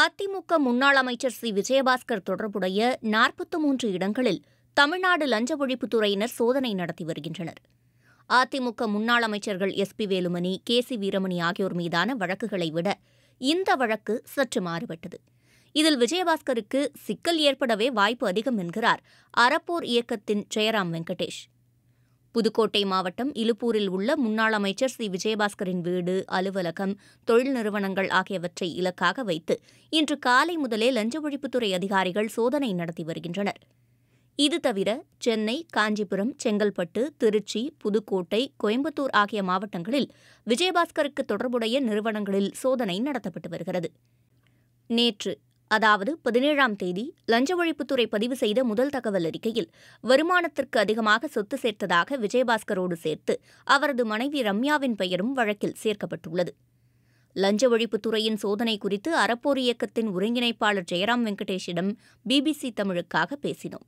அதிமுக முன்னாள் அமைச்சர் சி விஜயபாஸ்கர் தொடர்புடைய நாற்பத்தி மூன்று இடங்களில் தமிழ்நாடு லஞ்ச ஒழிப்புத்துறையினர் சோதனை நடத்தி வருகின்றனர் அதிமுக முன்னாள் அமைச்சர்கள் S P Velumani K C Veeramani ஆகியோர் மீதான வழக்குகளை விட இந்த வழக்கு சற்று மாறுபட்டது இதில் விஜயபாஸ்கருக்கு சிக்கல் ஏற்படவே வாய்ப்பு அதிகம் என்கிறார் அறப்போர் இயக்கத்தின் ஜெயராம் வெங்கடேஷ் புதுக்கோட்டை மாவட்டம் இலுப்பூரில் உள்ள முன்னாள் அமைச்சர் சி விஜயபாஸ்கரின் வீடு அலுவலகம் தொழில் நிறுவனங்கள் ஆகியவற்றை இலக்காக வைத்து இன்று காலை முதலே லஞ்ச ஒழிப்புத்துறை அதிகாரிகள் சோதனை நடத்தி வருகின்றனர் இது தவிர சென்னை காஞ்சிபுரம் செங்கல்பட்டு திருச்சி புதுக்கோட்டை கோயம்புத்தூர் ஆகிய மாவட்டங்களில் விஜயபாஸ்கருக்கு தொடர்புடைய நிறுவனங்களில் சோதனை நடத்தப்பட்டு வருகிறது நேற்று அதாவது பதினேழாம் தேதி லஞ்ச ஒழிப்புத்துறை பதிவு செய்த முதல் தகவல் அறிக்கையில் வருமானத்திற்கு அதிகமாக சொத்து சேர்த்ததாக விஜயபாஸ்கரோடு சேர்த்து அவரது மனைவி ரம்யாவின் பெயரும் வழக்கில் சேர்க்கப்பட்டுள்ளது லஞ்ச ஒழிப்புத்துறையின் சோதனை குறித்து அறப்போர் இயக்கத்தின் ஒருங்கிணைப்பாளர் ஜெயராம் வெங்கடேஷிடம் பிபிசி தமிழுக்காக பேசினோம்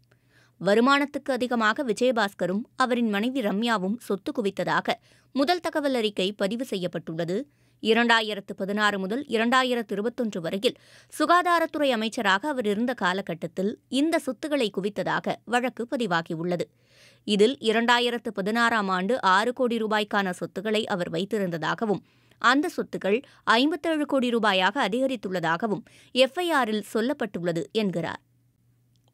வருமானத்துக்கு அதிகமாக விஜயபாஸ்கரும் அவரின் மனைவி ரம்யாவும் சொத்து குவித்ததாக முதல் தகவல் அறிக்கை பதிவு செய்யப்பட்டுள்ளது இரண்டாயிரத்து பதினாறு முதல் இரண்டாயிரத்து இருபத்தொன்று வரையில் சுகாதாரத்துறை அமைச்சராக அவர் இருந்த காலகட்டத்தில் இந்த சொத்துக்களை குவித்ததாக வழக்கு பதிவாகியுள்ளது இதில் இரண்டாயிரத்து பதினாறாம் ஆண்டு ஆறு கோடி ரூபாய்க்கான சொத்துக்களை அவர் வைத்திருந்ததாகவும் அந்த சொத்துக்கள் ஐம்பத்தேழு கோடி ரூபாயாக அதிகரித்துள்ளதாகவும் எஃப்ஐஆரில் சொல்லப்பட்டுள்ளது என்கிறார்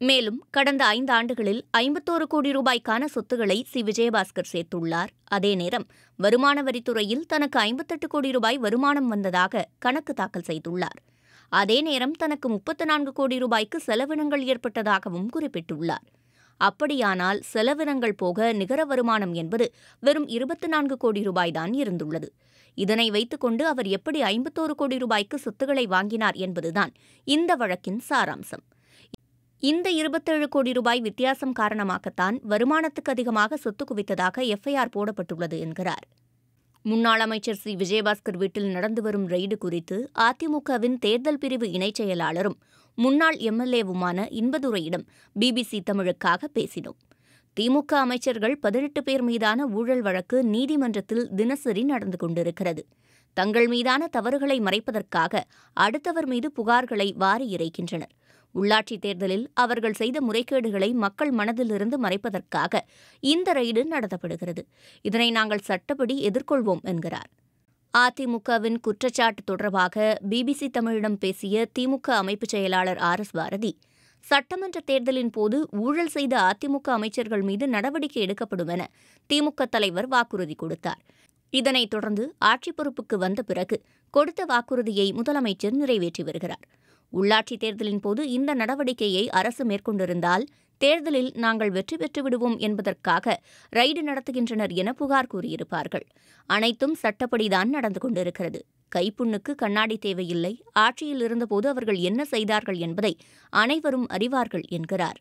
மேலும் கடந்த ஐந்து ஆண்டுகளில் ஐம்பத்தோரு கோடி ரூபாய்க்கான சொத்துக்களை சி விஜயபாஸ்கர் சேர்த்துள்ளார் அதே நேரம் வருமான வரித்துறையில் தனக்கு ஐம்பத்தெட்டு கோடி ரூபாய் வருமானம் வந்ததாக கணக்கு தாக்கல் செய்துள்ளார் அதே நேரம் தனக்கு முப்பத்து நான்கு கோடி ரூபாய்க்கு செலவினங்கள் ஏற்பட்டதாகவும் குறிப்பிட்டுள்ளார் அப்படியானால் செலவினங்கள் போக நிகர வருமானம் என்பது வெறும் இருபத்தி நான்கு கோடி ரூபாய்தான் இருந்துள்ளது இதனை வைத்துக்கொண்டு அவர் எப்படி ஐம்பத்தோரு கோடி ரூபாய்க்கு சொத்துக்களை வாங்கினார் என்பதுதான் இந்த வழக்கின் சாராம்சம் இந்த இருபத்தேழு கோடி ரூபாய் வித்தியாசம் காரணமாகத்தான் வருமானத்துக்கு அதிகமாக சொத்து குவித்ததாக எஃப்ஐஆர் போடப்பட்டுள்ளது என்கிறார் முன்னாள் அமைச்சர் சி விஜயபாஸ்கர் வீட்டில் நடந்து வரும் ரெய்டு குறித்து அதிமுகவின் தேர்தல் பிரிவு இணைச் செயலாளரும் முன்னாள் எம்எல்ஏவுமான இன்பதுரையிடம் பிபிசி தமிழுக்காக பேசினோம் திமுக அமைச்சர்கள் பதினெட்டு பேர் மீதான ஊழல் வழக்கு நீதிமன்றத்தில் தினசரி நடந்து கொண்டிருக்கிறது தங்கள் மீதான தவறுகளை மறைப்பதற்காக அடுத்தவர் மீது புகார்களை வாரி இறைக்கின்றனர் உள்ளாட்சித் தேர்தலில் அவர்கள் செய்த முறைகேடுகளை மக்கள் மனதிலிருந்து மறைப்பதற்காக இந்த ரெய்டு நடத்தப்படுகிறது இதனை நாங்கள் சட்டப்படி எதிர்கொள்வோம் என்கிறார் அதிமுகவின் குற்றச்சாட்டு தொடர்பாக பிபிசி தமிழிடம் பேசிய திமுக அமைப்புச் செயலாளர் ஆர் எஸ் பாரதி சட்டமன்ற தேர்தலின் போது ஊழல் செய்த அதிமுக அமைச்சர்கள் மீது நடவடிக்கை எடுக்கப்படும் என திமுக தலைவர் வாக்குறுதி கொடுத்தார் இதனைத் தொடர்ந்து ஆட்சிப் பொறுப்புக்கு வந்த பிறகு கொடுத்த வாக்குறுதியை முதலமைச்சர் நிறைவேற்றி வருகிறார் உள்ளாட்சித் தேர்தலின் போது இந்த நடவடிக்கையை அரசு மேற்கொண்டிருந்தால் தேர்தலில் நாங்கள் வெற்றி பெற்று விடுவோம் என்பதற்காக ரைடு நடத்துகின்றனர் என புகார் கூறியிருப்பார்கள் அனைத்தும் சட்டப்படிதான் நடந்து கொண்டிருக்கிறது கைப்புண்ணுக்கு கண்ணாடி தேவையில்லை ஆட்சியில் இருந்தபோது அவர்கள் என்ன செய்தார்கள் என்பதை அனைவரும் அறிவார்கள் என்கிறார்